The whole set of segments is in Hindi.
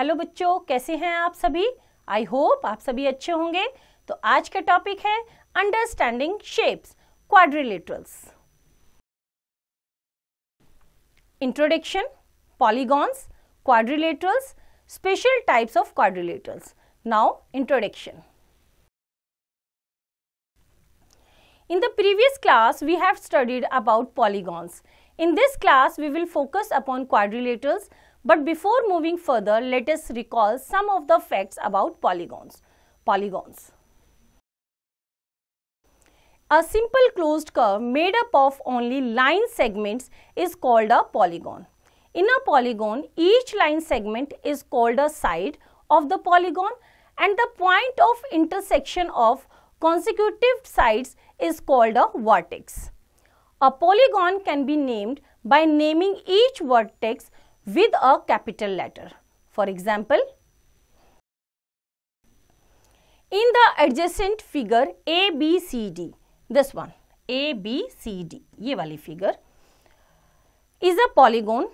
हेलो बच्चों कैसे हैं आप सभी आई होप आप सभी अच्छे होंगे तो आज का टॉपिक है understanding shapes quadrilaterals introduction polygons quadrilaterals special types of quadrilaterals now introduction in the previous class we have studied about polygons in this class we will focus upon quadrilaterals, But before moving further, let us recall some of the facts about polygons. polygons. A simple closed curve made up of only line segments is called a polygon. In a polygon, each line segment is called a side of the polygon and the point of intersection of consecutive sides is called a vertex. A polygon can be named by naming each vertex with a capital letter. For example, in the adjacent figure ABCD, this one ABCD, ये वाली figure is a polygon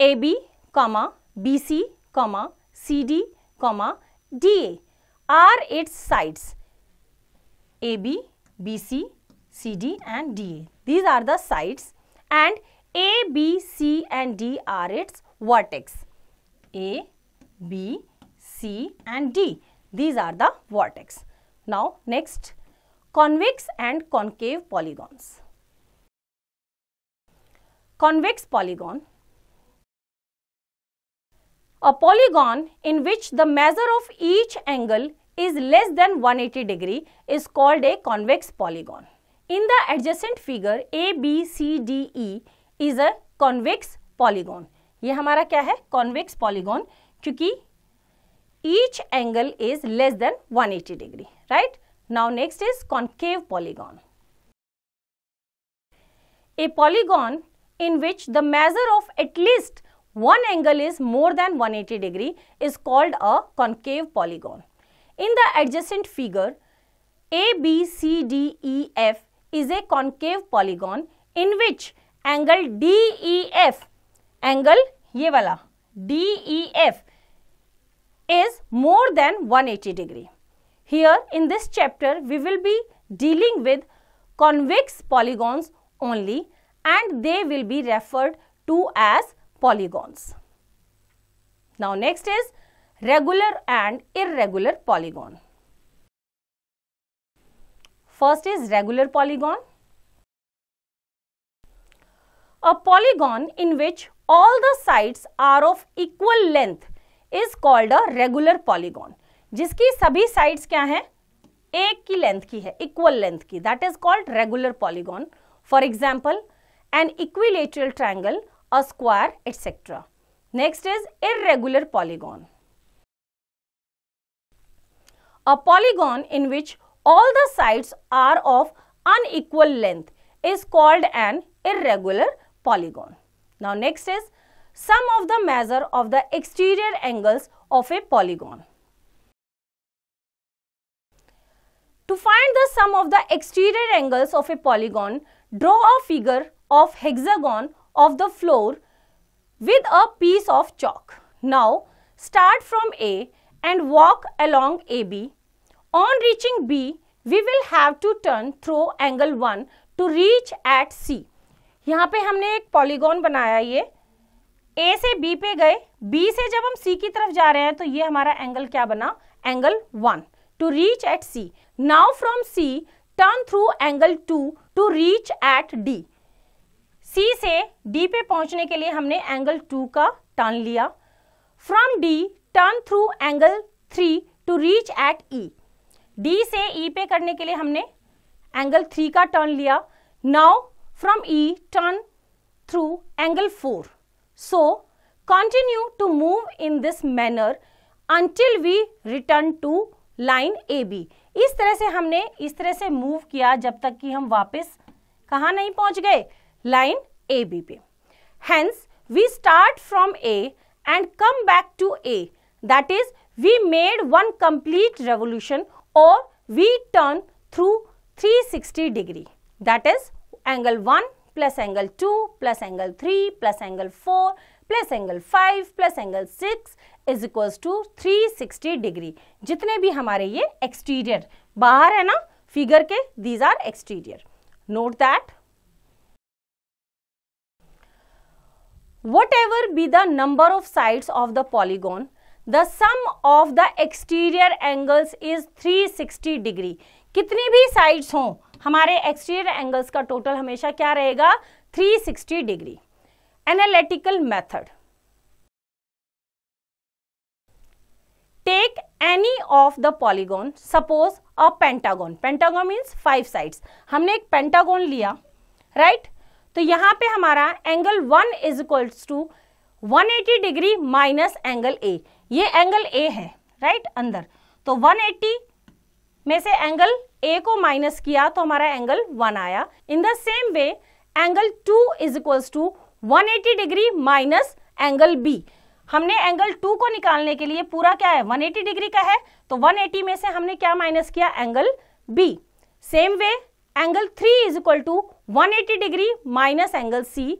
AB, comma BC, comma CD, comma DA are its sides AB, BC, CD and DA. These are the sides and a, B, C and D are its vertex. A, B, C and D. These are the vertex. Now next convex and concave polygons. Convex polygon. A polygon in which the measure of each angle is less than 180 degree is called a convex polygon. In the adjacent figure ABCDE, is a convex polygon ये हमारा क्या है कॉन्वेक्स पॉलीगॉन क्योंकि each angle is less than 180 degree right now next is concave polygon a polygon in which the measure of at least one angle is more than one eighty degree is called a concave polygon in the adjacent figure A B C D E F is a concave polygon in which Angle DEF, angle F ये वाला D is more than 180 degree. Here in this chapter we will be dealing with convex polygons only and they will be referred to as polygons. Now next is regular and irregular polygon. First is regular polygon. A polygon in which all the sides are of equal length is called a regular polygon. जिसकी सभी sides क्या हैं एक की length की है equal length की that is called regular polygon. For example, an equilateral triangle, a square, etc. Next is irregular polygon. A polygon in which all the sides are of unequal length is called an irregular polygon. Now next is sum of the measure of the exterior angles of a polygon. To find the sum of the exterior angles of a polygon, draw a figure of hexagon of the floor with a piece of chalk. Now, start from A and walk along AB. On reaching B, we will have to turn through angle 1 to reach at C. यहाँ पे हमने एक पॉलीगॉन बनाया ये ए से बी पे गए बी से जब हम सी की तरफ जा रहे हैं तो ये हमारा एंगल क्या बना angle one to reach at C now from C turn through angle two to reach at D C से डी पे पहुंचने के लिए हमने एंगल टू का टर्न लिया from D turn through angle three to reach at E D से ई e पे करने के लिए हमने एंगल थ्री का टर्न लिया now from E, turn through angle 4. So, continue to move in this manner until we return to line AB. इस तरह से हमने इस तरह से मूव किया जब तक कि हम वापस कहाँ नहीं पहुँच गए लाइन ए बी पे Hence, we start from A and come back to A that is we made one complete revolution और we turn through 360 degree that is angle one plus angle two plus angle three plus angle four plus angle five plus angle six is equal to three sixty degree जितने भी हमारे ये एक्सटीरियर बाहर है ना फिगर के these are exterior note that whatever be the number of sides of the polygon the sum of the exterior angles is three sixty degree कितनी भी साइड्स हों हमारे एक्सटीरियर एंगल्स का टोटल हमेशा क्या रहेगा 360 degree analytical method take any of the polygon suppose a pentagon pentagon means five sides हमने एक पेंटागोन लिया right तो यहाँ पे हमारा angle one is equals to 180 degree minus angle A ये एंगल ए है राइट right? अंदर तो 180 में से एंगल ए को माइनस किया तो हमारा एंगल वन आया in the same way angle two is equals to 180 degree minus angle B हमने एंगल टू को निकालने के लिए पूरा क्या है 180 डिग्री का है तो 180 में से हमने क्या माइनस किया angle B same way angle three is equal to one degree minus angle C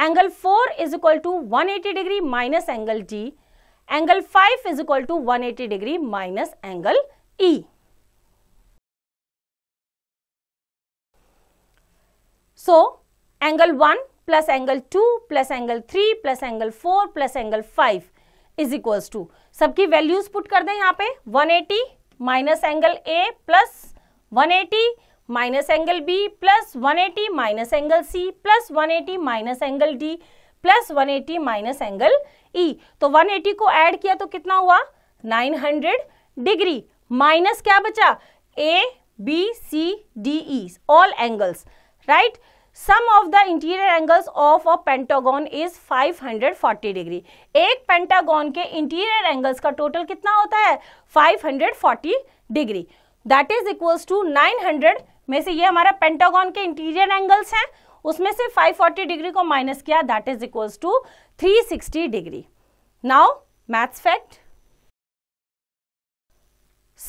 angle four is equal to one degree minus angle D angle five is equal to one degree minus angle E So, angle 1 plus angle 2 plus angle 3 plus angle 4 plus angle 5 is equal to सबकी वैल्यूज पुट कर दें यहाँ पे 180 eighty minus angle A plus 180 eighty minus angle B plus 180 eighty minus angle C plus 180 eighty minus angle D plus 180 eighty minus angle E तो 180 को ऐड किया तो कितना हुआ 900 डिग्री माइनस क्या बचा A B C D E all angles right sum of the interior angles of a pentagon is 540 degree एक पेंटागॉन के इंटीरियर एंगल्स का टोटल कितना होता है 540 degree that is equals to 900 में से ये हमारा पेंटागॉन के इंटीरियर एंगल्स हैं उसमें से 540 डिग्री को माइनस किया that is equals to 360 degree now maths fact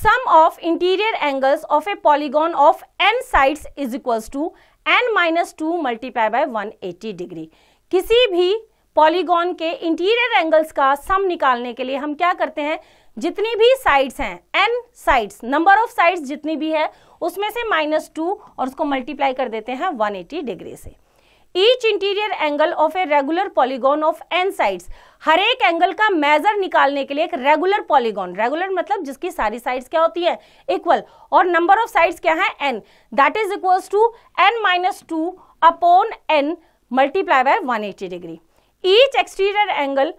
sum of interior angles of a polygon of n sides is equals to n minus two multiply by one eighty degree किसी भी पॉलीगॉन के इंटीरियर एंगल्स का सम निकालने के लिए हम क्या करते हैं जितनी भी साइड्स हैं n sides number of sides जितनी भी है उसमें से माइनस टू और उसको मल्टीप्लाई कर देते हैं 180 डिग्री से each interior angle of a regular polygon of n sides हर एक एंगल का मेजर निकालने के लिए एक रेगुलर पॉलीगॉन रेगुलर मतलब जिसकी सारी साइड्स क्या होती है इक्वल और नंबर ऑफ साइड्स क्या है n that is equals to n minus two upon n multiply by one eighty degree each exterior angle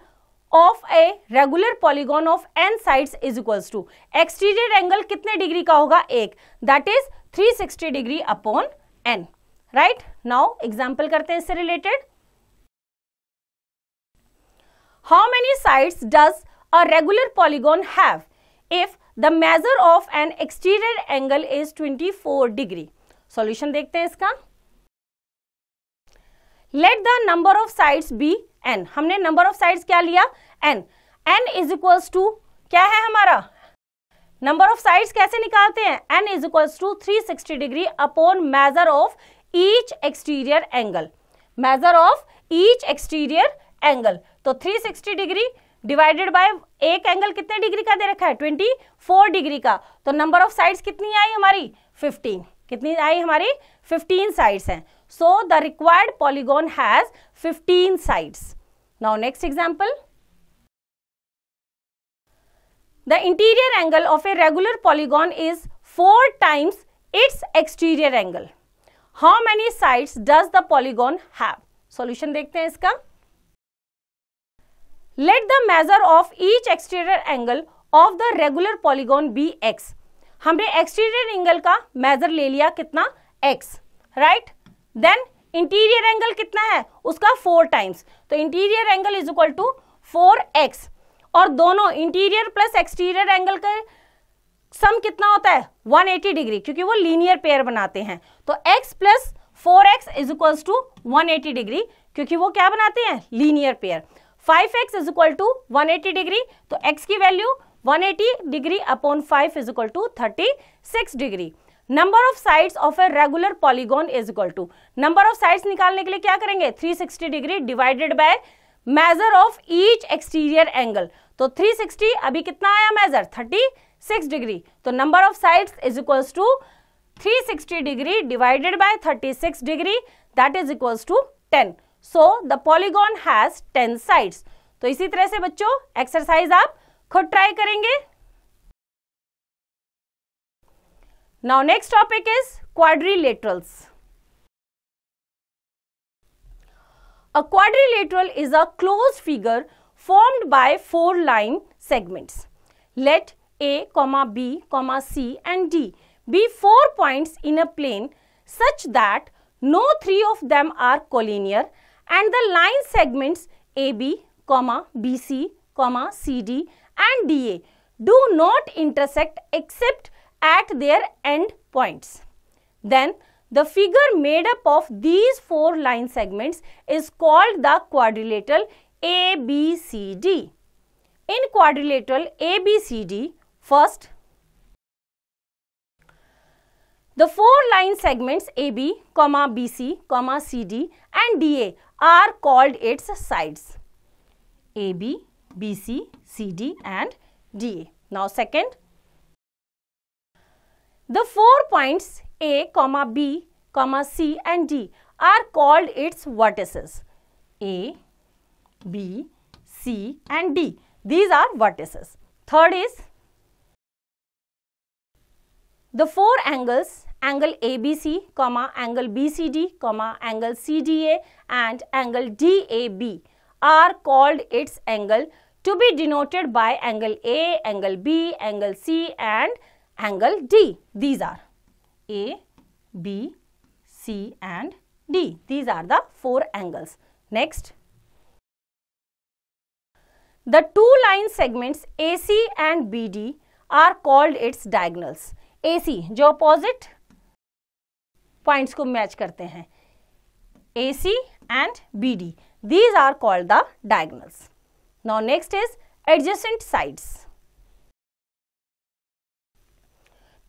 of a regular polygon of n sides is equals to exterior angle कितने डिग्री का होगा एक that is 360 degree upon n right now example करते हैं इससे related how many side does a regular polygon have if the measure of an exterior angle is 24 degree solution देखते हैं इसका let the number of sides be n हमने नंबर ऑफ साइड्स क्या लिया n n is equals to क्या है हमारा नंबर ऑफ साइड्स कैसे निकालते हैं n is equal to three sixty degree upon measure of each exterior angle measure of each exterior angle तो 360 डिग्री डिवाइडेड बाय एक एंगल कितने डिग्री का दे रखा है 24 डिग्री का तो नंबर ऑफ साइड्स कितनी आई हमारी 15 कितनी आई हमारी 15 साइड्स हैं so the required polygon has 15 sides now next example the interior angle of a regular polygon is four times its exterior angle how many sides does the polygon have solution देखते हैं इसका let the measure of each exterior angle of the regular polygon be x हमने एक्सटीरियर एंगल का मेजर ले लिया कितना x right then interior angle कितना है उसका फोर टाइम्स तो interior angle is equal to four x और दोनों इंटीरियर प्लस एक्सटीरियर एंगल का सम कितना होता है 180 डिग्री क्योंकि वो लीनियर पेयर बनाते हैं तो x plus four x is equal to one eighty degree क्योंकि वो क्या बनाते हैं linear pair five x is equal to one eighty degree तो x की value one eighty degree upon five is equal to thirty six degree number of sides of a regular polygon is equal to number of sides निकालने के लिए क्या करेंगे 360 degree divided by measure of each exterior angle तो 360 अभी कितना आया मेजर 36 डिग्री तो number of sides is equals to 360 degree divided by 36 degree that is equals to 10. So, the polygon has 10 sides. So इसी तरह से बच्चों एक्सरसाइज आप खुद ट्राई करेंगे now next topic is quadrilaterals. A quadrilateral is a closed figure formed by four line segments. Let A, B, C and D be four points in a plane such that no three of them are collinear and the line segments AB, comma, BC, comma, CD and DA do not intersect except at their end points. Then the figure made up of these four line segments is called the quadrilateral ABCD. In quadrilateral ABCD, first the four line segments AB, comma BC, comma CD and DA are called its sides. AB, BC, CD and DA. Now second, the four points A, comma B, comma C and D are called its vertices. A, B, C and D. These are vertices. Third is the four angles angle ABC, comma, angle BCD, comma, angle CDA and angle DAB are called its angle to be denoted by angle A, angle B, angle C and angle D. These are A, B, C and D. These are the four angles. Next. The two line segments AC and BD are called its diagonals. AC जो opposite. पॉइंट्स को मैच करते हैं A C and B D these are called the diagonals now next is adjacent sides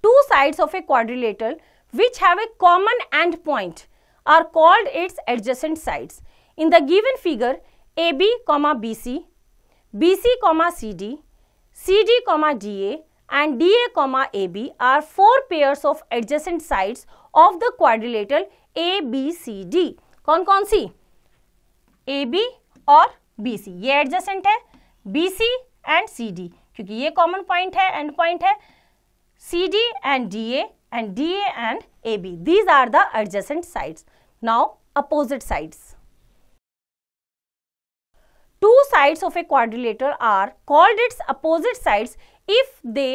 two sides of a quadrilateral which have a common end point are called its adjacent sides in the given figure A B comma B C B C comma C D C D comma D A and D A comma A B are four pairs of adjacent sides of the quadrilateral ABCD कौन कौन सी ए बी और बी सी ये एडजस्टेंट है B C and C D क्योंकि ये कॉमन पॉइंट है एंड पॉइंट है C D and D A and D A and A B these are the adjacent sides now opposite sides two sides of a quadrilateral are called its opposite sides if they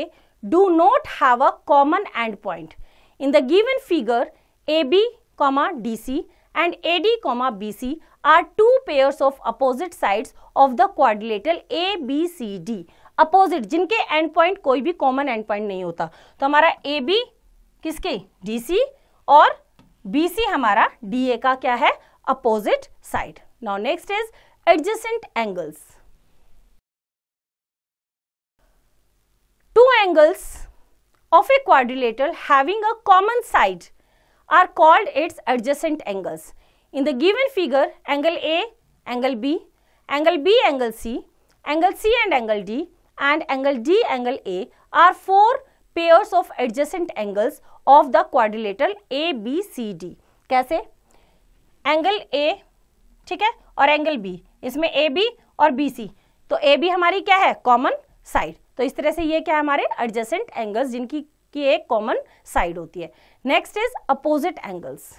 do not have a common endpoint In the given figure, AB, DC and AD, BC are two pairs of opposite sides of the quadrilateral ABCD. Opposite जिनके एंड पॉइंट कोई भी कॉमन एंड पॉइंट नहीं होता तो हमारा ए बी किसके डीसी और बीसी हमारा डीए का क्या है opposite side now next is adjacent angles two angles of a quadrilateral having a common side are called its adjacent angles. In the given figure, angle A, angle B, angle B, angle C, angle C and angle D and angle D, angle A are four pairs of adjacent angles of the quadrilateral A, B, C, D. कैसे? Angle A, theek hai aur angle B isme ab aur bc to ab hamari kya hai common side तो इस तरह से ये क्या है हमारे एडजेसेंट एंगल्स जिनकी की एक कॉमन साइड होती है next is opposite angles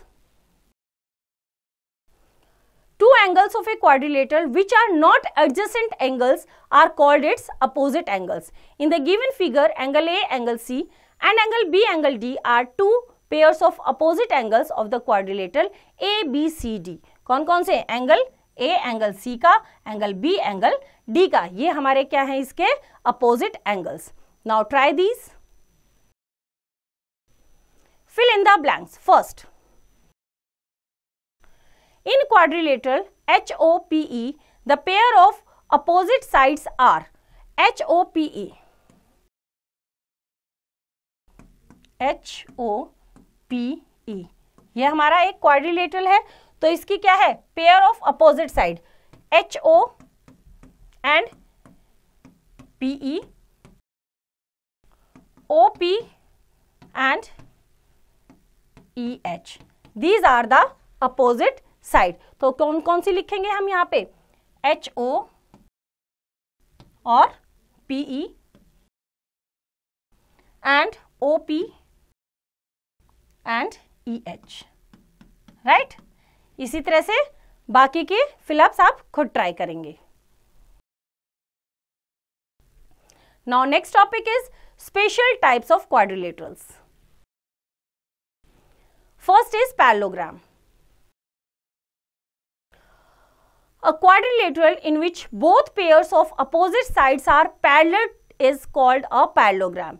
two angles of a quadrilateral which are not adjacent angles are called its opposite angles in the given figure angle A angle C and angle B angle D are two pairs of opposite angles of the quadrilateral A B C D कौन कौन से एंगल ए एंगल सी का एंगल बी एंगल डी का ये हमारे क्या है इसके opposite angles now try these fill in the blanks first in quadrilateral H O PE the pair of opposite sides are H O PE H O PE यह हमारा एक क्वाड्रिलेटर है तो इसकी क्या है pair of opposite side H O and PE O P and E H these are the opposite side तो कौन कौन सी लिखेंगे हम यहां पे एच ओ और PE and O P and E H right इसी तरह से बाकी के फिलअप्स आप खुद ट्राई करेंगे now next topic is special types of quadrilaterals first is parallelogram a quadrilateral in which both pairs of opposite sides are parallel is called a parallelogram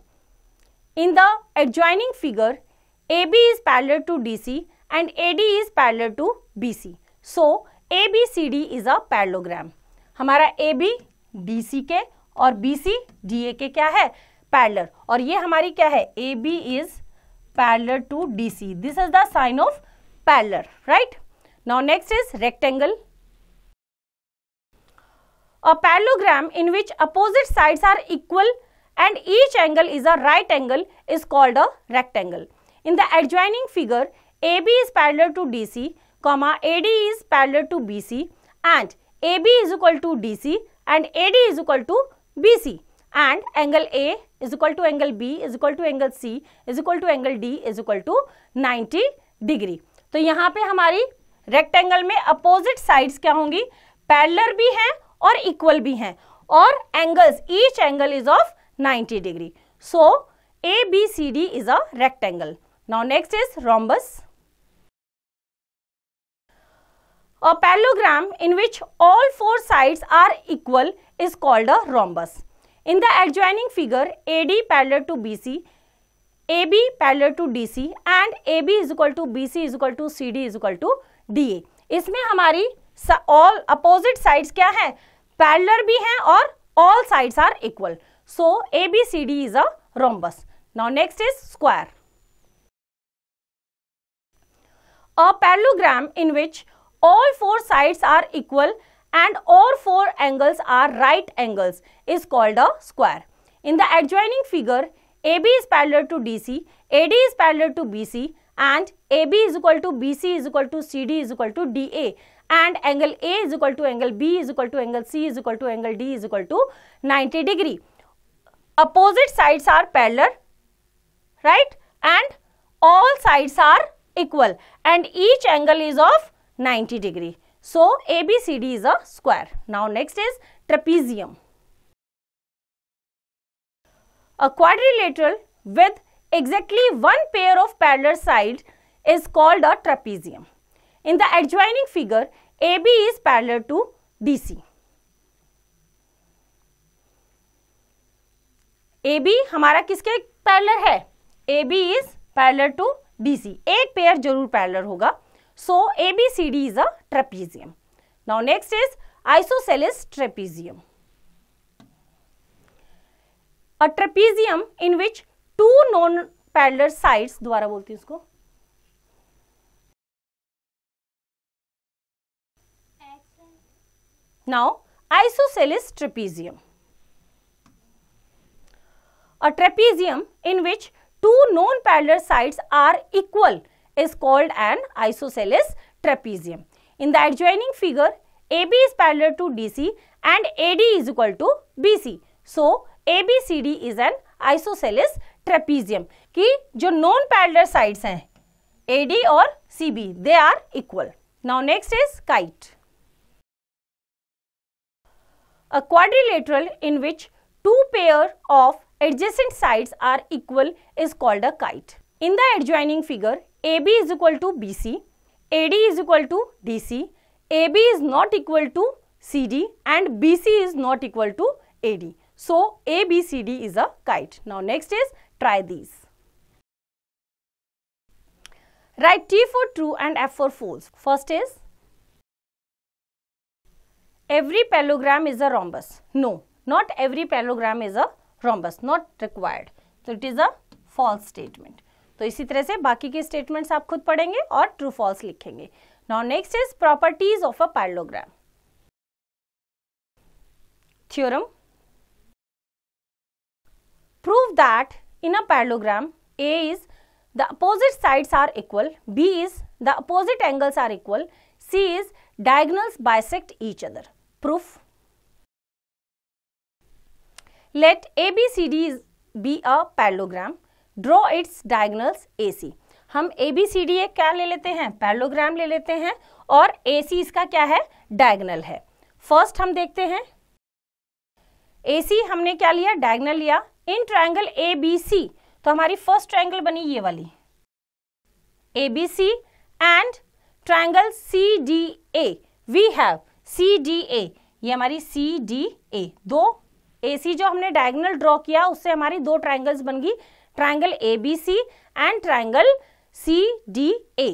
in the adjoining figure A B is parallel to D C and A D is parallel to B C so A B C D is a parallelogram हमारा ए बी डी सी के और बी सी डी ए के क्या है पैरलर और ये हमारी क्या है A B is parallel to D C this is the sign of parallel right now next is rectangle a parallelogram in which opposite sides are equal and each angle is a right angle is called a rectangle in the adjoining figure A B is parallel to D C comma A D is parallel to B C and A B is equal to D C and A D is equal to B C and angle A is equal to angle B is equal to angle C is equal to angle D is equal to ninety degree तो यहाँ पे हमारी रेक्टेंगल में अपोजिट साइड्स क्या होंगी पैरलर भी हैं और इक्वल भी हैं और angles each angle is of 90 degree so A B C D is a rectangle now next is rhombus A parallelogram in which all four sides are equal is called a rhombus. In the adjoining figure, AD parallel to BC, AB parallel to DC and AB is equal to BC is equal to CD is equal to DA. इसमें हमारी ऑल अपोजिट साइड्स क्या है पैरलर भी हैं और all sides are equal so A B C D is a rhombus now next is square a parallelogram in which all four sides are equal and all four angles are right angles is called a square. In the adjoining figure, AB is parallel to DC, AD is parallel to BC and AB is equal to BC is equal to CD is equal to DA and angle A is equal to angle B is equal to angle C is equal to angle D is equal to 90 degree. Opposite sides are parallel, right? And all sides are equal and each angle is of 90 degree. So ABCD is a square. Now next is trapezium. A quadrilateral with exactly one pair of parallel sides is called a trapezium. In the adjoining figure, AB is parallel to DC. AB हमारा किसके parallel है AB is parallel to dc एक pair जरूर parallel होगा So ABCD is a trapezium. Now next is isosceles trapezium. A trapezium in which two non-parallel sides dwara बोलती हूँ Now isosceles trapezium. A trapezium in which two non-parallel sides are equal is called an isosceles trapezium. In the adjoining figure, AB is parallel to DC and AD is equal to BC. So, ABCD is an isosceles trapezium कि जो non parallel sides हैं AD or CB they are equal. Now next is kite. A quadrilateral in which two pair of adjacent sides are equal is called a kite. In the adjoining figure, AB is equal to BC, AD is equal to DC, AB is not equal to CD and BC is not equal to AD. So, ABCD is a kite. Now, next is try these. Write T for true and F for false. First is, every parallelogram is a rhombus. No, not every parallelogram is a rhombus, not required. So, it is a false statement. तो इसी तरह से बाकी के स्टेटमेंट आप खुद पढ़ेंगे और ट्रू फॉल्स लिखेंगे now next is properties of a parallelogram theorem prove that in a parallelogram A is the opposite side are equal B is the opposite angles are equal C is diagonals bisect each other proof let abcd be a parallelogram draw its diagonals A C हम ए बी सी डी ए क्या ले लेते हैं पैरलोग्राम ले लेते हैं और ए सी इसका क्या है डायगनल है फर्स्ट हम देखते हैं ए सी हमने क्या लिया डायगनल लिया इन ट्राइंगल ए बी सी तो हमारी फर्स्ट ट्राइंगल बनी ये वाली A B C and triangle C D A we have C D A ये हमारी सी डी ए दो ए सी जो हमने डायगनल ड्रॉ किया उससे हमारी दो ट्राइंगल्स बन गई triangle A B triangle ABC and triangle CDA.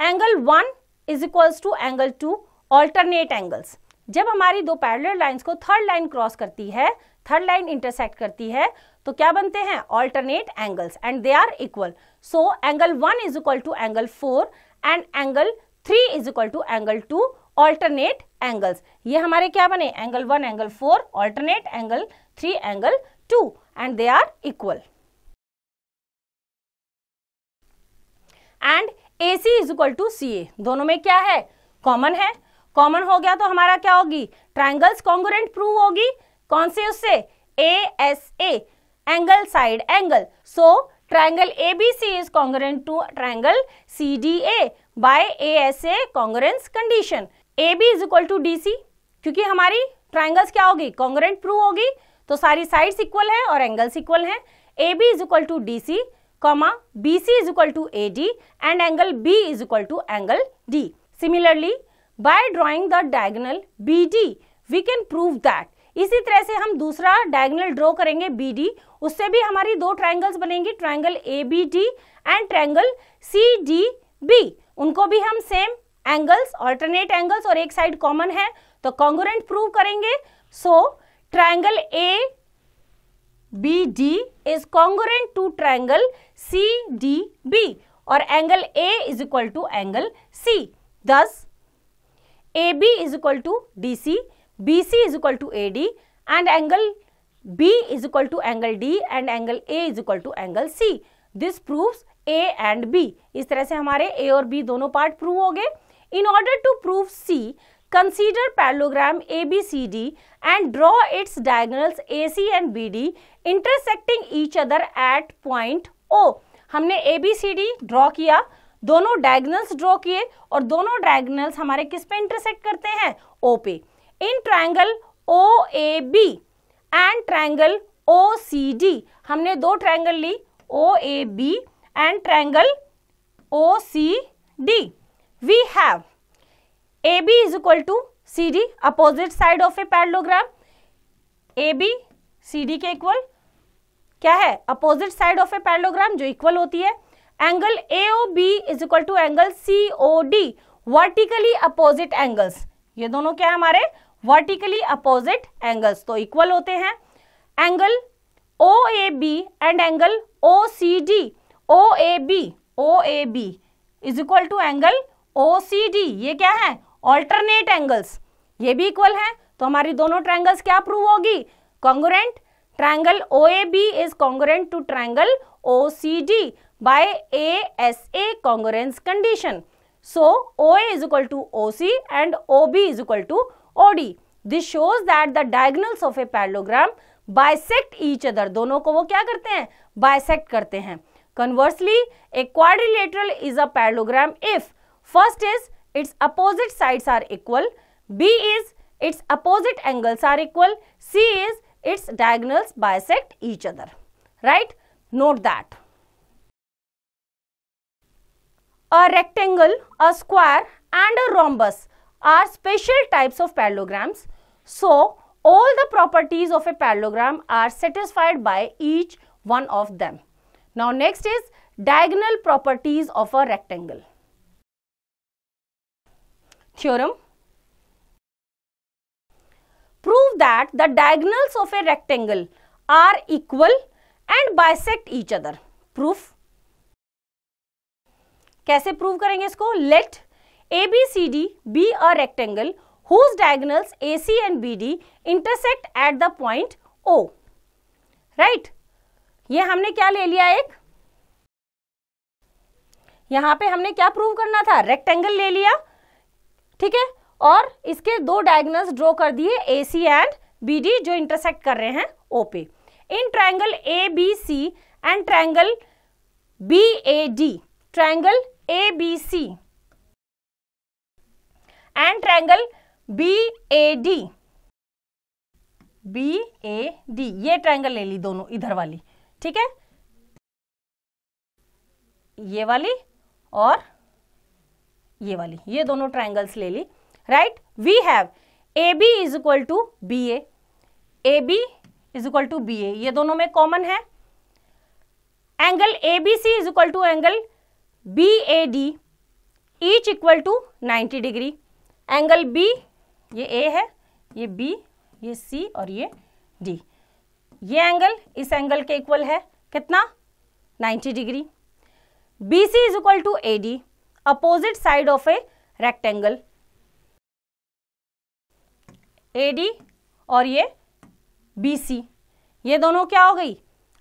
Angle one is equals to angle two alternate angles जब हमारी दो पैरेलल लाइंस को थर्ड लाइन क्रॉस करती है थर्ड लाइन इंटरसेक्ट करती है तो क्या बनते हैं alternate angles and they are equal so angle one is equal to angle four and angle three is equal to angle two alternate angles ये हमारे क्या बने angle one angle four alternate angle three angle two and they are equal and A C is equal to C A दोनों में क्या है कॉमन है कॉमन हो गया तो हमारा क्या होगी ट्राइंगल्स कॉन्गोरेंट प्रूव होगी कौन से उससे A S A angle side angle so triangle A B C is congruent to triangle C D A by A S A congruence condition A B is equal to D C क्योंकि हमारी ट्राइंगल्स क्या होगी कॉन्गोरेंट प्रूव होगी तो सारी साइड्स इक्वल है और एंगल्स इक्वल हैं A B is equal to D C is equal to A D and angle B is equal to angle D similarly by by the diagonal B D we can prove that इसी तरह से हम दूसरा डायगनल ड्रॉ करेंगे बी डी उससे भी हमारी दो ट्राइंगल्स बनेंगी triangle A B D and triangle C D B उनको भी हम सेम एंगल्स ऑल्टरनेट एंगल्स और एक साइड कॉमन है तो कॉन्गोरेंट प्रूव करेंगे so triangle A B D is congruent to triangle C D B और angle A is equal to angle C thus A B is equal to D C B C is equal to A D and angle B is equal to angle D and angle A is equal to angle C this prove A and B इस तरह से हमारे ए और बी दोनों पार्ट प्रूव हो गए in order to prove C Consider parallelogram ABCD and draw its diagonals AC and BD intersecting each other at point O. हमने A B C D draw किया दोनों डायगनल्स ड्रॉ किए और दोनों डायगनल्स हमारे किस पे इंटरसेक्ट करते हैं ओ पे in triangle O A B and triangle O C D हमने दो ट्राइंगल ली O A B and triangle O C D we have A B is equal to C D opposite side of a parallelogram A B C D के इक्वल क्या है opposite side of a parallelogram जो इक्वल होती है angle A O B is equal to angle C O D vertically opposite angles ये दोनों क्या है हमारे वर्टिकली अपोजिट एंगल्स तो इक्वल होते हैं angle O A B and angle O C D O A B O A B is equal to angle O C D ये क्या है ऑल्टरनेट एंगल्स ये भी इक्वल है तो हमारी दोनों ट्राइंगल्स क्या प्रूव होगी congruent triangle O A B is congruent to triangle O C D by A S A congruence condition so O A is equal to O C and O B is equal to O D this shows that the diagonals of a parallelogram bisect each other दोनों को वो क्या करते हैं बायसेक्ट करते हैं conversely a quadrilateral is a parallelogram if first is its opposite sides are equal, B is its opposite angles are equal, C is its diagonals bisect each other, right? Note that. A rectangle, a square and a rhombus are special types of parallelograms. So, all the properties of a parallelogram are satisfied by each one of them. Now, next is diagonal properties of a rectangle. theorem prove that the diagonals of a rectangle are equal and bisect each other proof कैसे प्रूव करेंगे इसको let A B C D be a rectangle whose diagonals A C and B D intersect at the point O right ये हमने क्या ले लिया एक यहां पे हमने क्या प्रूव करना था रेक्टेंगल ले लिया ठीक है और इसके दो डायग्नल ड्रॉ कर दिए A C and B D जो इंटरसेक्ट कर रहे हैं ओ पे in triangle A B C and triangle B A D triangle A B C and triangle B A D B A D ये ट्राइंगल ले ली दोनों इधर वाली ठीक है ये वाली और ये वाली ये दोनों ट्राइंगल्स ले ली right we have A B is equal to B A A B is equal to B A ये दोनों में कॉमन है angle A B C is equal to angle B A D each equal to 90 degree angle B ये ए है ये बी ये सी और ये डी ये एंगल इस एंगल के इक्वल है कितना 90 degree B C is equal to A D opposite side of a rectangle AD और ये BC ये दोनों क्या हो गई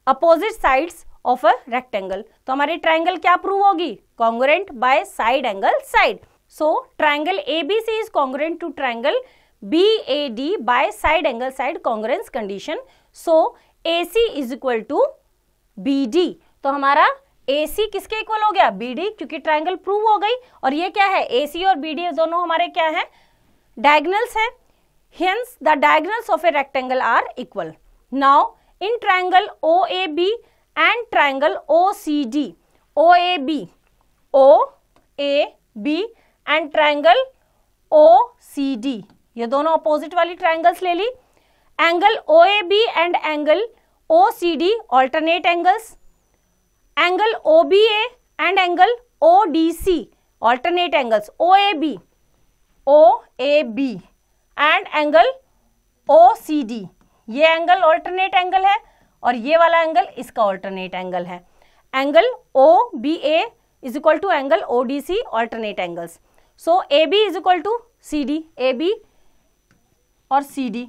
opposite sides of a rectangle तो हमारी ट्राइंगल क्या प्रूव होगी congruent by side angle side so triangle ABC is congruent to triangle B A D by side angle side congruence condition so A C is equal to B D तो हमारा ए सी किसके इक्वल हो गया बी डी क्योंकि ट्राइंगल प्रूव हो गई और ये क्या है एसी और बी डी दोनों हमारे क्या है डायगनल्स है hence the diagonals of a rectangle are equal now in triangle O A B and triangle O C D O A B O A B and triangle O C D ये दोनों अपोजिट वाली ट्राइंगल्स ले ली angle O A B and angle O C D alternate angles angle O B A and angle O D C alternate angles O A B O A B and angle O C D ये एंगल ऑल्टरनेट एंगल है और ये वाला एंगल इसका ऑल्टरनेट एंगल है angle O B A is equal to angle O D C alternate angles so A B is equal to C D A B और सी डी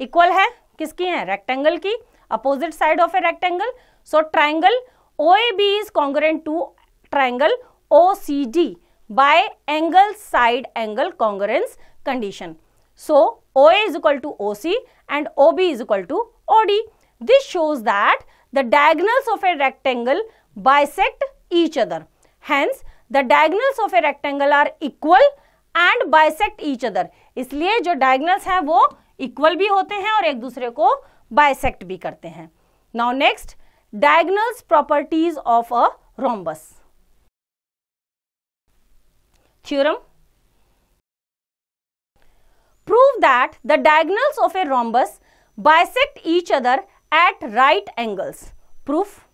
इक्वल है किसकी है रेक्टेंगल की opposite side of a rectangle so triangle O A B is congruent to triangle O C D by angle side angle congruence condition so O A is equal to O C and O B is equal to O D this shows that the diagonals of a rectangle bisect each other hence the diagonals of a rectangle are equal and bisect each other इसलिए जो डायग्नल्स हैं वो इक्वल भी होते हैं और एक दूसरे को बायसेक्ट भी करते हैं now next diagonals properties of a rhombus. Theorem Prove that the diagonals of a rhombus bisect each other at right angles. Proof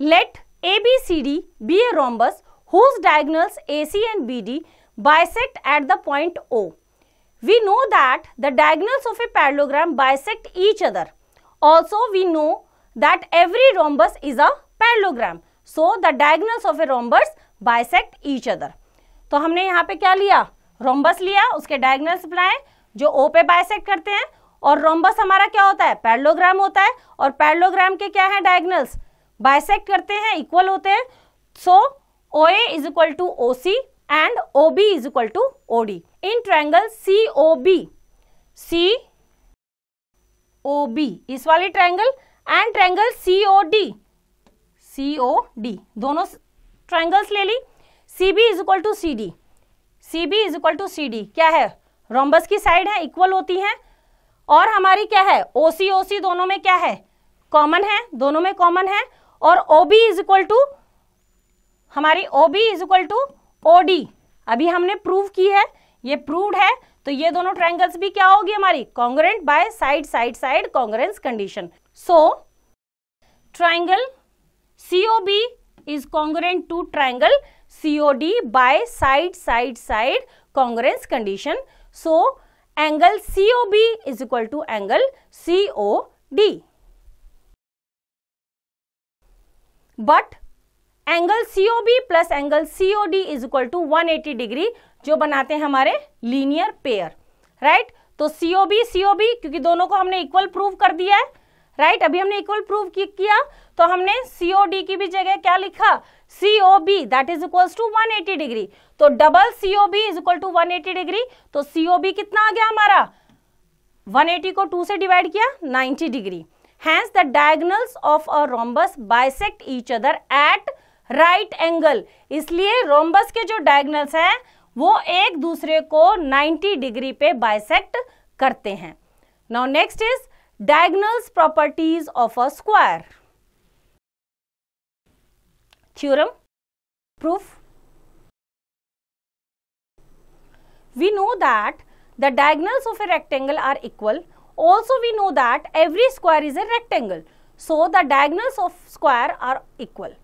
Let ABCD be a rhombus whose diagonals AC and BD bisect at the point O. We know that the diagonals of a parallelogram bisect each other Also, we know that every rhombus is a parallelogram. So, the diagonals of a rhombus bisect each other. तो हमने यहाँ पे क्या लिया रोम्बस लिया उसके डायगनल्स बनाए जो ओ पे बाइसेक्ट करते हैं और रोम्बस हमारा क्या होता है पैरलोग्राम होता है और पैरलोग्राम के क्या है डायगनल्स बाइसेक्ट करते हैं इक्वल होते हैं so O A is equal to O C and O B is equal to O D in triangle C O B C O B इस वाले triangle and triangle C O D C O D दोनों ट्रायंगल्स ले ली C B is equal to C D C B is equal to C D क्या है रोम्बस की साइड है इक्वल होती है और हमारी क्या है ओ सी ओ सी दोनों में क्या है कॉमन है दोनों में कॉमन है और O B is equal to हमारी O B is equal to O D अभी हमने प्रूव की है ये प्रूव्ड है तो ये दोनों ट्राइंगल्स भी क्या होगी हमारी congruent by side side side congruence condition so triangle COB is congruent to triangle CO D by side side side congruence condition so angle COB is equal to angle CO D but angle COB plus angle CO D is equal to one eighty degree जो बनाते हैं हमारे लीनियर पेयर राइट तो सीओबी सीओबी क्योंकि दोनों को हमने इक्वल प्रूव कर दिया है राइट right? अभी हमने इक्वल प्रूव किया तो हमने सीओडी की भी जगह क्या लिखा COB that is equal to 180 degree तो double COB is equal to 180 degree तो सीओबी कितना आ गया हमारा 180 को 2 से डिवाइड किया 90 degree hence the diagonals of a rhombus bisect each other at right angle इसलिए रोम्बस के जो डायगनल्स हैं वो एक दूसरे को 90 डिग्री पे बाइसेक्ट करते हैं now next is diagonals properties of a square theorem proof we know that the diagonals of a rectangle are equal also we know that every square is a rectangle so the diagonals of square are equal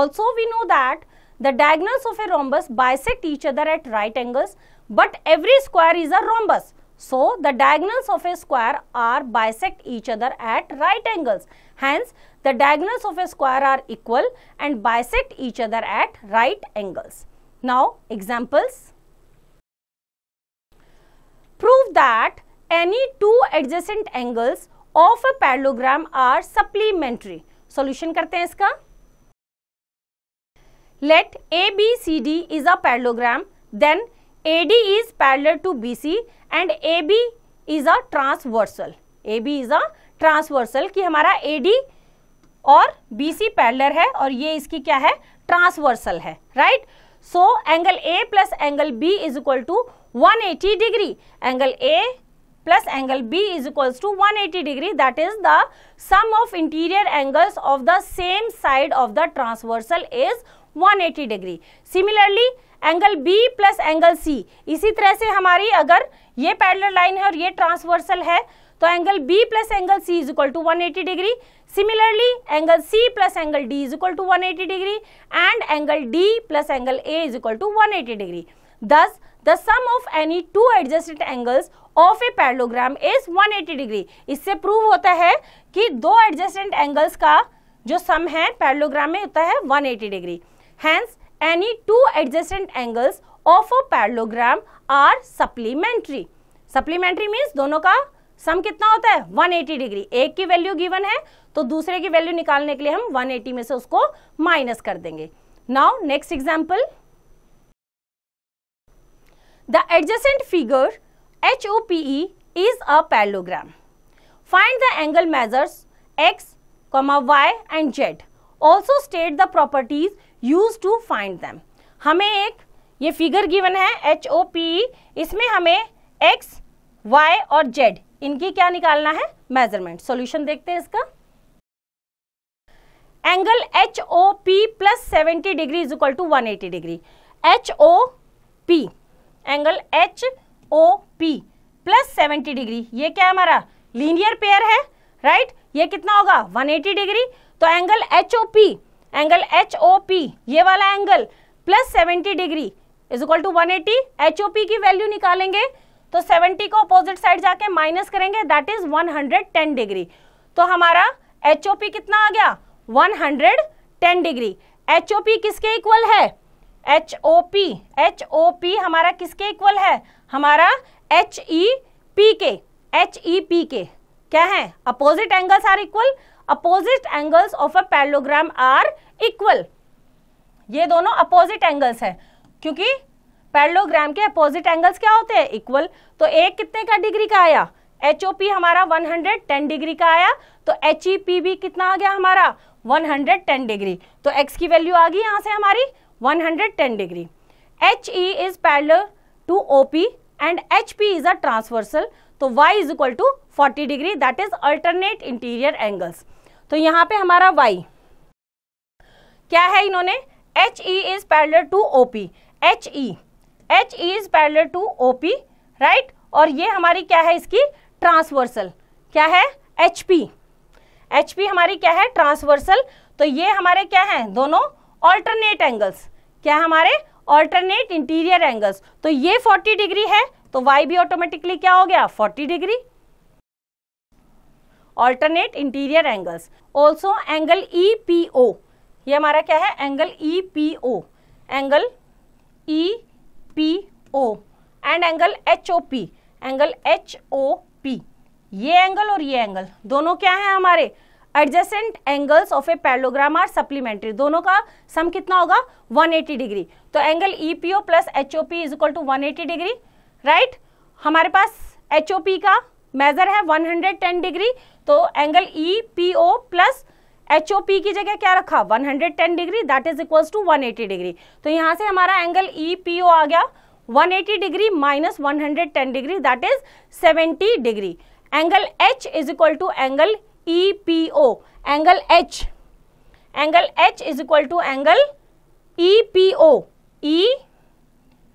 also we know that The diagonals of a rhombus bisect each other at right angles, but every square is a rhombus. So, the diagonals of a square are bisect each other at right angles. Hence, the diagonals of a square are equal and bisect each other at right angles. Now, examples. Prove that any two adjacent angles of a parallelogram are supplementary. Solution करते हैं इसका let A B C D is a parallelogram then A D is parallel to B C and A B is a transversal A B is a transversal कि हमारा ए डी और बी सी पैरलर है और ये इसकी क्या है ट्रांसवर्सल है right so angle A plus angle B is equal to one eighty degree angle A plus angle B is equal to one eighty degree that is the sum of interior angles of the same side of the transversal is 180 degree similarly angle B plus angle C इसी तरह से हमारी अगर ये पैरल लाइन है और ये ट्रांसवर्सल है तो angle B plus angle C is equal to 180 degree similarly angle C plus angle D is equal to 180 degree and angle D plus angle A is equal to 180 degree thus the of any two adjusted adjacent angles of a parallelogram is 180 degree इससे प्रूव होता है कि दो एडजस्टेंट एंगल्स का जो सम है पैरलोग्राम में होता है 180 degree Hence, any two adjacent angles of a parallelogram are supplementary. Supplementary means दोनों का सम कितना होता है 180 डिग्री एक की वैल्यू गिवन है तो दूसरे की वैल्यू निकालने के लिए हम 180 में से उसको माइनस कर देंगे now next example the adjacent figure H O P E is a parallelogram find the angle measures X comma Y and Z also state the properties use to find them हमें एक ये फिगर गिवन है एच ओ पी इसमें हमें एक्स वाई और जेड इनकी क्या निकालना है मेजरमेंट सोल्यूशन देखते हैं इसका angle H O P plus seventy degree is equal to one eighty degree H O P angle H O P plus seventy degree ये क्या है हमारा लीनियर पेयर है राइट right? ये कितना होगा 180 डिग्री तो angle H O P angle H O P ये वाला angle plus 70 degree is equal to 180 eighty H O P की वैल्यू निकालेंगे तो 70 को अपोजिट साइड जाके माइनस करेंगे दैट इज 110 डिग्री तो हमारा एच ओ पी कितना आ गया 110 डिग्री एच ओ पी किसके इक्वल है H O P H O P हमारा किसके इक्वल है हमारा एच ई पी के एच ई पी के क्या है opposite angles are equal opposite angles of a parallelogram are equal ये दोनों अपोजिट एंगल्स है क्योंकि पैरलोग्राम के अपोजिट एंगल्स क्या होते हैं इक्वल तो एक कितने का डिग्री का आया एच हमारा 110 डिग्री का आया तो एच भी कितना आ गया हमारा 110 डिग्री तो x की वैल्यू आ गई यहाँ से हमारी 110 degree H E is parallel to O P and H P is a transversal तो y is equal to 40 degree that is alternate interior angles तो यहाँ पे हमारा वाई क्या है इन्होंने H E is parallel to O P H E H E is parallel to O P right और ये हमारी क्या है इसकी ट्रांसवर्सल क्या है एच पी एच पी हमारी क्या है ट्रांसवर्सल तो ये हमारे क्या हैं दोनों ऑल्टरनेट एंगल्स क्या हमारे ऑल्टरनेट इंटीरियर एंगल्स तो ये 40 डिग्री है तो y भी ऑटोमेटिकली क्या हो गया 40 degree alternate interior angles also angle E P O ये हमारा क्या है angle E P O angle E P O and angle H O P angle H O P ये एंगल और ये एंगल दोनों क्या है हमारे adjacent angles of a parallelogram are supplementary दोनों का सम कितना होगा 180 डिग्री तो angle E P O plus H O P is equal to one degree right हमारे पास एच ओ पी का मेजर है 110 डिग्री तो angle E P O plus H O P की जगह क्या रखा 110 degree that is equals to 180 degree तो यहां से हमारा एंगल ई पी ओ आ गया 180 degree minus 110 degree that is 70 degree angle H is equal to angle E P O angle H angle H is equal to angle E P O E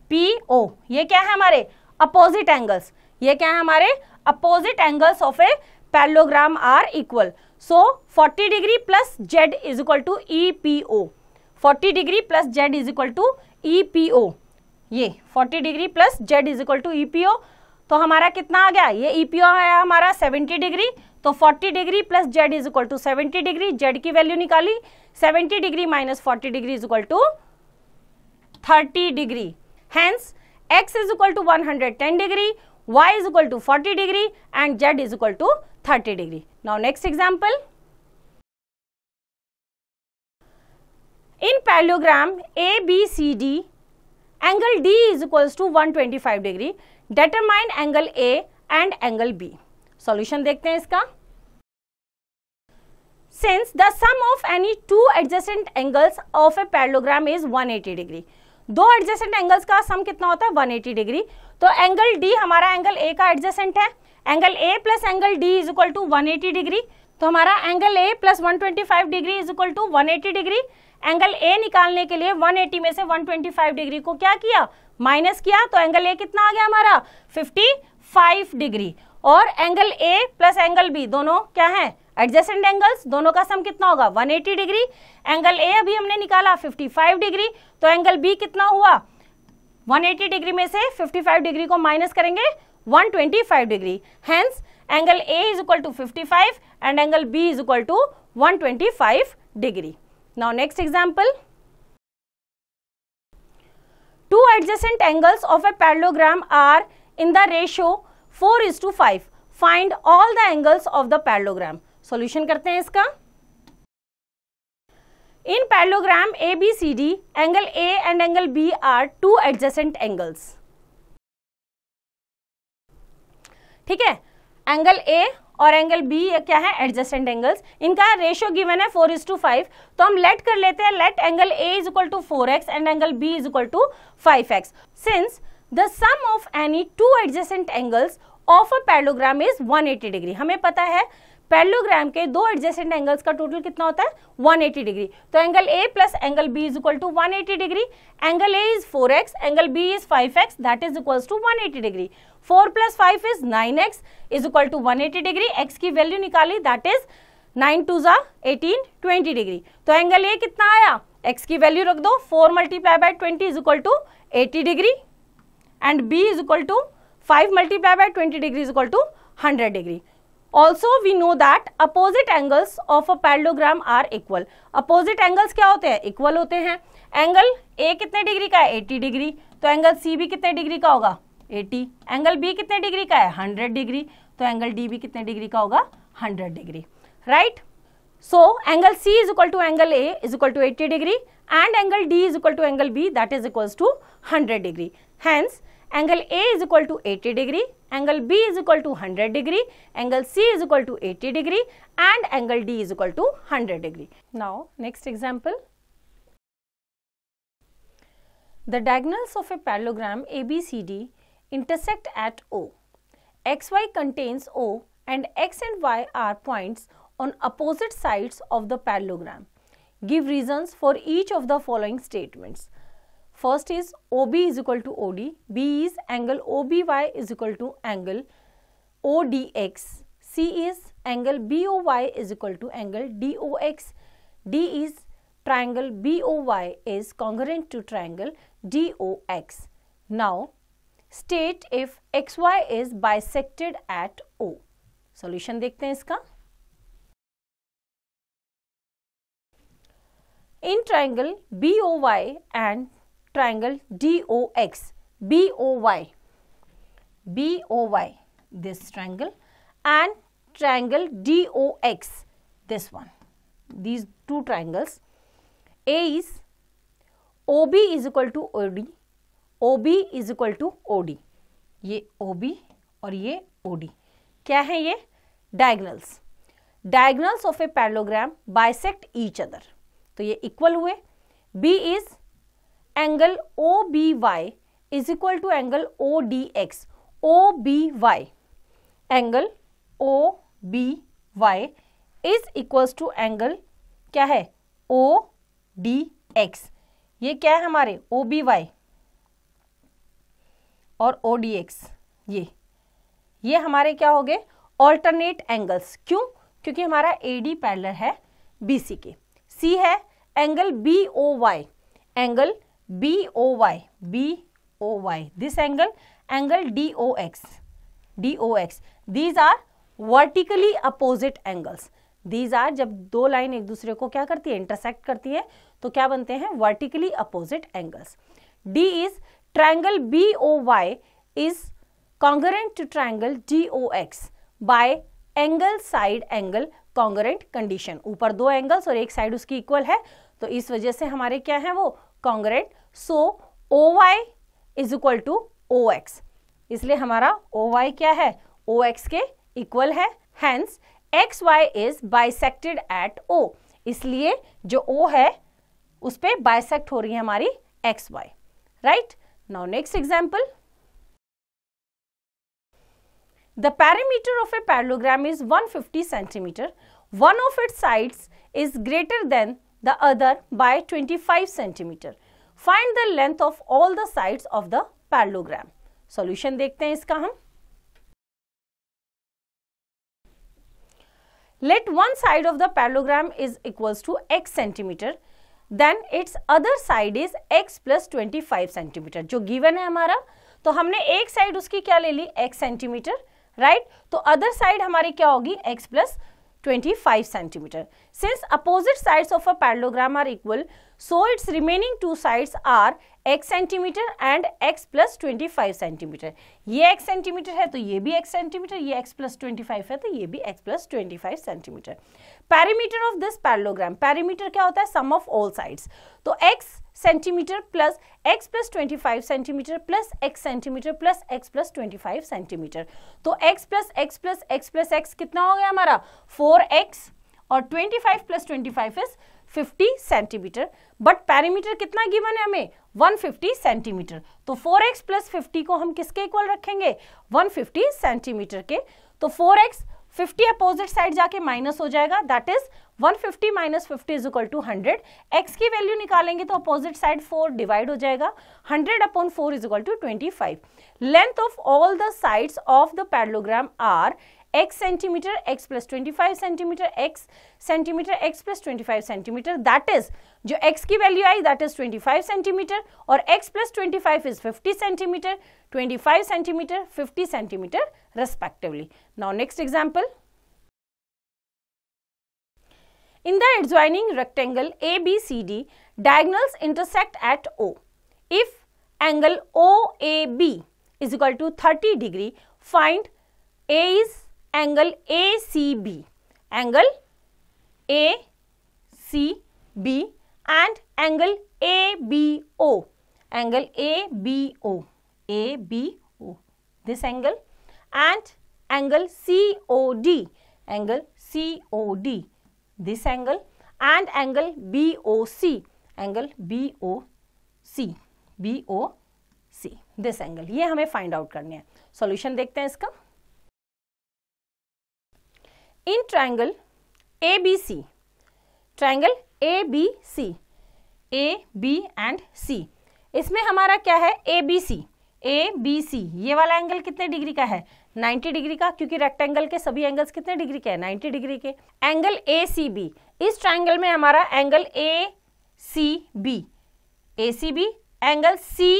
P O ये क्या है हमारे अपोजिट एंगल्स ये क्या है हमारे opposite angles of a parallelogram are equal. So 40 degree plus Z is equal to EPO. 40 degree plus Z is equal to EPO. ये 40 degree plus Z is equal to EPO तो हमारा कितना आ गया ये ईपीओ e है हमारा 70 डिग्री तो 40 degree plus Z is equal to seventy degree Z की वैल्यू निकाली 70 degree minus forty degree is equal to thirty degree hence X is equal to one hundred ten degree Y is equal to forty degree and Z is equal to 30 degree. Now next example. In parallelogram ABCD, angle D is equals to 125 degree. Determine angle A and angle B. Solution देखते हैं इसका. Since the sum of any two adjacent angles of a parallelogram is 180 degree. दो एडजेसेंट एंगल्स का सम कितना होता है 180 डिग्री तो एंगल डी हमारा एंगल ए का एडजेसेंट है angle A plus angle D is equal to one degree तो हमारा angle A plus one degree is equal to one degree angle A निकालने के लिए 180 में से 125 डिग्री को क्या किया माइनस किया तो एंगल ए कितना आ गया हमारा 55 डिग्री और angle A plus angle B दोनों क्या है एडजेसेंट एंगल्स दोनों का सम कितना होगा 180 डिग्री एंगल ए अभी हमने निकाला 55 डिग्री तो एंगल बी कितना हुआ 180 डिग्री में से 55 डिग्री को माइनस करेंगे 125 degree. Hence, angle A is equal to 55 and angle B is equal to 125 degree. Now, next example. Two adjacent angles of a parallelogram are in the ratio 4 is to 5. Find all the angles of the parallelogram. Solution करते हैं इसका. In parallelogram ABCD, angle A and angle B are two adjacent angles. ठीक है एंगल ए और एंगल बी ये क्या है एडजस्टेंट एंगल्स इनका रेशियो गिवन है फोर इज टू फाइव तो हम लेट कर लेते हैं let angle A is equal to four X and angle B is equal to five X since the sum of any two adjacent angles of a parallelogram is 180 degree हमें पता है पैरलोग्राम के दो एडजेसेंट एंगल्स का टोटल कितना होता है 180 डिग्री तो angle A plus angle B is equal to 180 degree angle A is 4x angle B is 5x that is equals to 180 degree four plus five is nine X is equal to one eighty degree X की वैल्यू निकाली दैट इज नाइन टू ज़ा एटीन ट्वेंटी डिग्री तो एंगल ये कितना आया एक्स की वैल्यू रख दो four multiply by twenty is equal to eighty degree and B is equal to five multiply by twenty degree is equal to hundred degree also we know that opposite angles of a parallelogram are equal opposite angles क्या होते हैं इक्वल होते हैं एंगल ए कितने डिग्री का है 80 डिग्री तो एंगल सी भी कितने डिग्री का होगा एटी एंगल बी कितने डिग्री का है हंड्रेड डिग्री तो एंगल डी भी कितने डिग्री का होगा hundred degree right so angle C is equal to angle A is equal to eighty degree and angle D is equal to angle B that is equal to hundred degree hence angle A is equal to eighty degree angle B is equal to hundred degree angle C is equal to eighty degree and angle D is equal to hundred degree now next example the of A diagonals A B C D intersect at O. XY contains O and X and Y are points on opposite sides of the parallelogram. Give reasons for each of the following statements. First is OB is equal to OD, B is angle OBY is equal to angle ODX, C is angle BOY is equal to angle DOX, D is triangle BOY is congruent to triangle DOX. Now, State if XY is bisected at O. Solution. Solution देखते हैं इसका in triangle BOY and triangle DOX, BOY, BOY, this triangle and triangle DOX, this one, these two triangles, A is OB is equal to OD O B is equal to O D ये ओ बी और ये ओ डी तो क्या है ये diagonals diagonals of a parallelogram bisect each other तो ये इक्वल हुए B is angle O B Y is equal to angle O D X O B Y angle O B Y is equals to angle क्या है ओ डी एक्स ये क्या है हमारे ओ बी वाई और ओ डी एक्स ये ये हमारे क्या हो गए ऑल्टरनेट एंगल्स क्यों क्योंकि हमारा ए डी पैरलर है बी सी के सी है angle B O Y angle B O Y B O Y this angle angle D O X D O X these are vertically opposite angles these are जब दो लाइन एक दूसरे को क्या करती है इंटरसेक्ट करती है तो क्या बनते हैं vertically opposite angles D is B O Y is congruent to triangle D O X by angle side angle congruent condition ऊपर दो एंगल्स और एक साइड उसकी इक्वल है तो इस वजह से हमारे क्या है वो congruent so O Y is equal to O X इसलिए हमारा ओ वाई क्या है ओ एक्स के इक्वल है hence X Y is bisected at O इसलिए जो ओ है उस पर बाइसेक्ट हो रही है हमारी X Y right Now next example. The perimeter of a parallelogram is 150 centimeter. One of its sides is greater than the other by 25 centimeter. Find the length of all the sides of the parallelogram. Solution देखते हैं इसका हम. Let one side of the parallelogram is equals to x centimeter then it's other side is x plus twenty five centimetre जो गिवन है हमारा तो हमने एक साइड उसकी क्या ले ली x सेंटीमीटर राइट right? तो अदर साइड हमारी क्या होगी x plus 25 centimeter. Since opposite sides of a parallelogram are equal, so its remaining two sides are x centimetre and x plus twenty five centimetre ये x सेंटीमीटर है तो ये भी x सेंटीमीटर ये x प्लस ट्वेंटी फाइव है तो ये भी x plus twenty five centimetre perimeter of this parallelogram perimeter क्या होता है सम ऑफ ऑल साइड्स तो x centimetre plus x plus twenty five centimetre plus x centimetre plus x plus twenty five centimetre तो x plus x plus x plus x कितना हो गया हमारा फोर एक्स और twenty five plus twenty five is fifty centimetre but perimeter कितना गिवन है हमें वन फिफ्टी सेंटीमीटर तो फोर एक्स प्लस फिफ्टी को हम किसके इक्वल रखेंगे वन फिफ्टी सेंटीमीटर के तो four x fifty opposite side जाके माइनस हो जाएगा that is one fifty minus fifty is equal to hundred x की वैल्यू निकालेंगे तो अपोजिट साइड फोर डिवाइड हो जाएगा hundred upon four is equal to twenty five length of all the sides of the parallelogram are x centimetre x plus twenty five centimetre x centimetre x plus twenty five centimetre that is जो x की value I that is twenty five centimetre और x plus twenty five is fifty centimetre twenty five centimetre fifty centimetre respectively now next example In the adjoining rectangle ABCD, diagonals intersect at O. If angle OAB is equal to 30 degree, find A is angle ACB, angle ACB and angle ABO, angle ABO, ABO, this angle and angle COD, angle COD this angle and angle BOC angle BOC BOC this angle ये हमें find out करने हैं solution देखते हैं इसका in triangle abc triangle abc a b and c इसमें हमारा क्या है A B C A B सी ये वाला एंगल कितने डिग्री का है 90 डिग्री का क्योंकि रेक्टेंगल के सभी एंगल्स कितने डिग्री के हैं 90 डिग्री के एंगल ए सी बी इस ट्राइंगल में हमारा angle A C B A C B angle C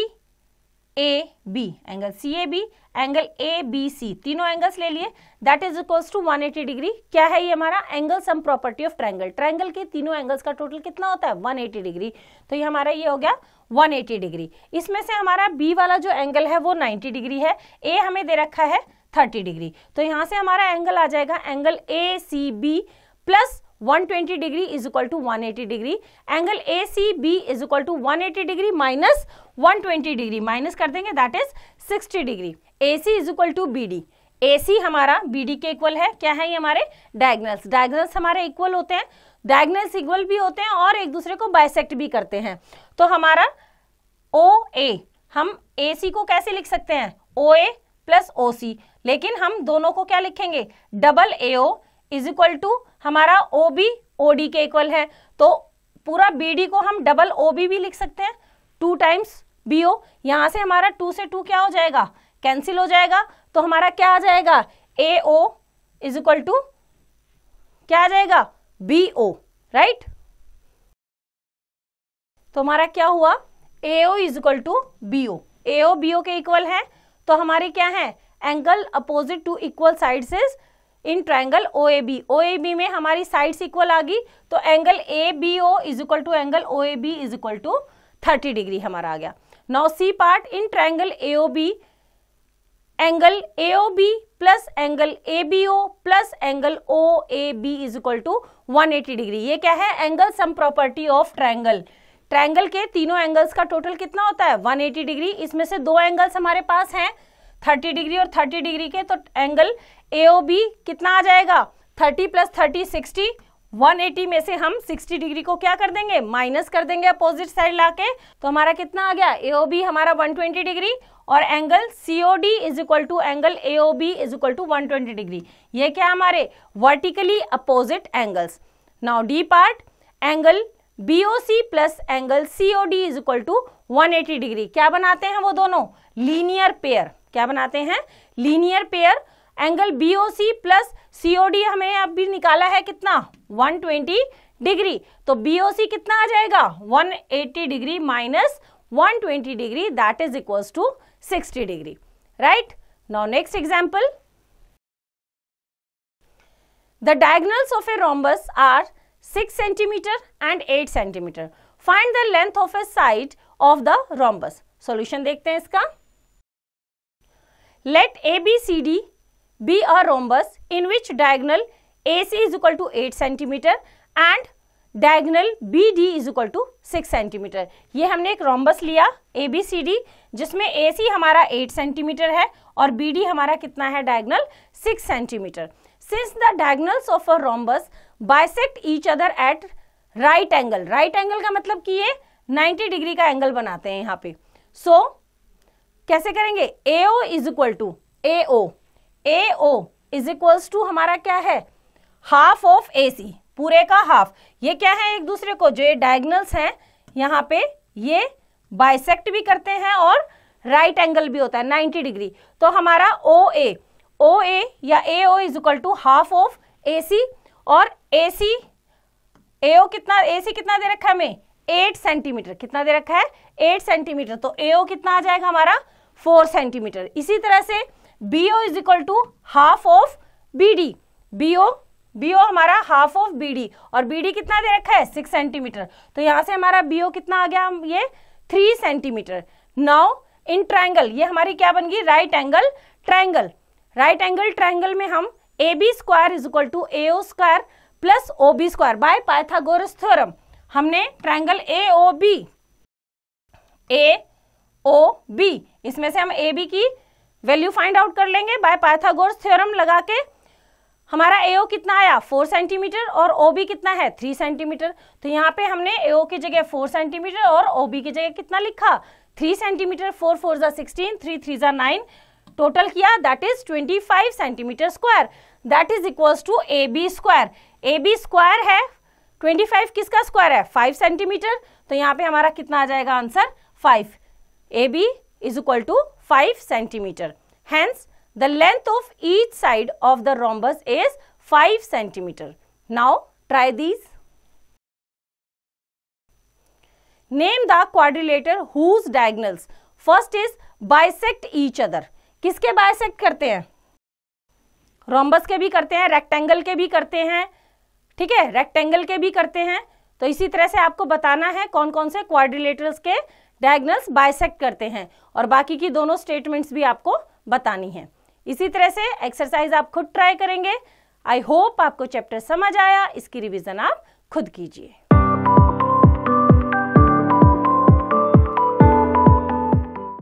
A B angle C A B angle A B C तीनों एंगल्स ले लिए that is equals to 180 degree क्या है ये हमारा angle sum property of triangle triangle के तीनों एंगल्स का टोटल कितना होता है 180 डिग्री तो ये हमारा ये हो गया 180 डिग्री इसमें से हमारा बी वाला जो एंगल है वो 90 डिग्री है ए हमें दे रखा है थर्टी डिग्री तो यहाँ से हमारा एंगल आ जाएगा angle A C B plus 120 degree is equal to 180 degree angle A C B is equal to 180 degree minus 120 degree minus कर देंगे that is 60 degree A C is equal to B D A C हमारा बी डी के इक्वल है क्या है ये हमारे डायगनल्स डायगनल्स हमारे इक्वल होते हैं डायगनल्स इक्वल भी होते हैं और एक दूसरे को बायसेक्ट भी करते हैं तो हमारा ओ ए हम ए सी को कैसे लिख सकते हैं ओ ए प्लस ओ सी लेकिन हम दोनों को क्या लिखेंगे double A O is equal to हमारा ओ बी ओ डी के इक्वल है तो पूरा बी डी को हम डबल ओ बी भी लिख सकते हैं टू टाइम्स बी ओ यहाँ से हमारा टू से टू क्या हो जाएगा कैंसिल हो जाएगा तो हमारा क्या आ जाएगा A O is equal to क्या आ जाएगा बी ओ राइट तो हमारा क्या हुआ A O is equal to B O A O B O के इक्वल है तो हमारे क्या है angle opposite to equal side is in triangle O A B O A B में हमारी साइड्स इक्वल आ गई तो angle A B O is equal to angle O A B is equal to thirty degree हमारा आ गया now C part in triangle A O B angle A O B plus angle A B O plus angle O A B is equal to one eighty degree ये क्या है angle sum property of triangle triangle के तीनों एंगल्स का टोटल कितना होता है 180 डिग्री इसमें से दो एंगल्स हमारे पास हैं 30 डिग्री और 30 डिग्री के तो एंगल ए कितना आ जाएगा 30 प्लस 30 60 180 में से हम 60 डिग्री को क्या कर देंगे माइनस कर देंगे अपोजिट साइड लाके तो हमारा कितना आ गया ए हमारा ट्वेंटी डिग्री और angle C O D is equal to angle A O B is equal to one twenty degree ये क्या हमारे vertically opposite angles now D part angle BOC plus angle COD is equal to 180 degree क्या बनाते हैं वो दोनों लीनियर पेयर क्या बनाते हैं linear pair angle BOC plus COD हमें अभी निकाला है कितना 120 डिग्री तो बीओसी कितना आ जाएगा 180 degree minus 120 degree that is equals to 60 degree right now next example the diagonals of a rhombus are 6 centimeter and 8 centimeter. Find the length of a side of the rhombus. Solution देखते हैं इसका Let ABCD be a rhombus in which diagonal AC is equal to 8 centimeter and diagonal B D is equal to six centimetre ये हमने एक रोम्बस लिया ए बी सी डी जिसमें ए सी हमारा एट सेंटीमीटर है और बी डी हमारा कितना है diagonal six centimetre since the diagonals of a rhombus bisect each other at right angle right angle का मतलब कि ये 90 डिग्री का एंगल बनाते हैं यहाँ पे सो so, कैसे करेंगे A O is equal to A O A O is equal to हमारा क्या है हाफ ऑफ ए सी पूरे का हाफ ये क्या है एक दूसरे को जो ये डायगनल्स हैं यहाँ पे ये बाइसेक्ट भी करते हैं और राइट right एंगल भी होता है 90 डिग्री तो हमारा ओ ए ओ ए या A O is equal to half of A C और ए सी एओ कितना ए सी कितना दे रखा है हमें एट सेंटीमीटर कितना दे रखा है एट सेंटीमीटर तो एओ कितना आ जाएगा हमारा फोर सेंटीमीटर इसी तरह से B O is equal to half of B D B O B O हमारा हाफ ऑफ बी डी और बी डी कितना दे रखा है सिक्स सेंटीमीटर तो यहाँ से हमारा बी ओ कितना आ गया ये three centimetre now in triangle ये हमारी क्या बन गई right angle triangle right angle triangle में हम A B square is equal to A O square plus O B square by Pythagoras theorem हमने triangle A O B A O B इसमें से हम ए बी की वैल्यू फाइंड आउट कर लेंगे बाय पाइथागोरस थ्योरम लगा के हमारा ए ओ कितना आया फोर सेंटीमीटर और ओ बी कितना है थ्री सेंटीमीटर तो यहाँ पे हमने ए ओ की जगह फोर सेंटीमीटर और ओ बी की जगह कितना लिखा थ्री सेंटीमीटर फोर फोर ज़ा सिक्सटीन थ्री थ्री ज़ा नाइन टोटल किया that is 25 centimetre square that is equals to A B square A B square है 25 किसका स्क्वायर है 5 सेंटीमीटर तो यहाँ पे हमारा कितना आ जाएगा answer 5 A B is equal to 5 centimetre hence the length of each side of the rhombus is 5 centimetre now try these name the quadrilateral whose diagonals first is bisect each other किसके बायसेक्ट करते हैं रोम्बस के भी करते हैं रेक्टेंगल के भी करते हैं ठीक है रेक्टेंगल के भी करते हैं तो इसी तरह से आपको बताना है कौन कौन से क्वाड्रिलेटर्स के डायग्नल्स बायसेक्ट करते हैं और बाकी की दोनों स्टेटमेंट्स भी आपको बतानी है इसी तरह से एक्सरसाइज आप खुद ट्राई करेंगे आई होप आपको चैप्टर समझ आया इसकी रिविजन आप खुद कीजिए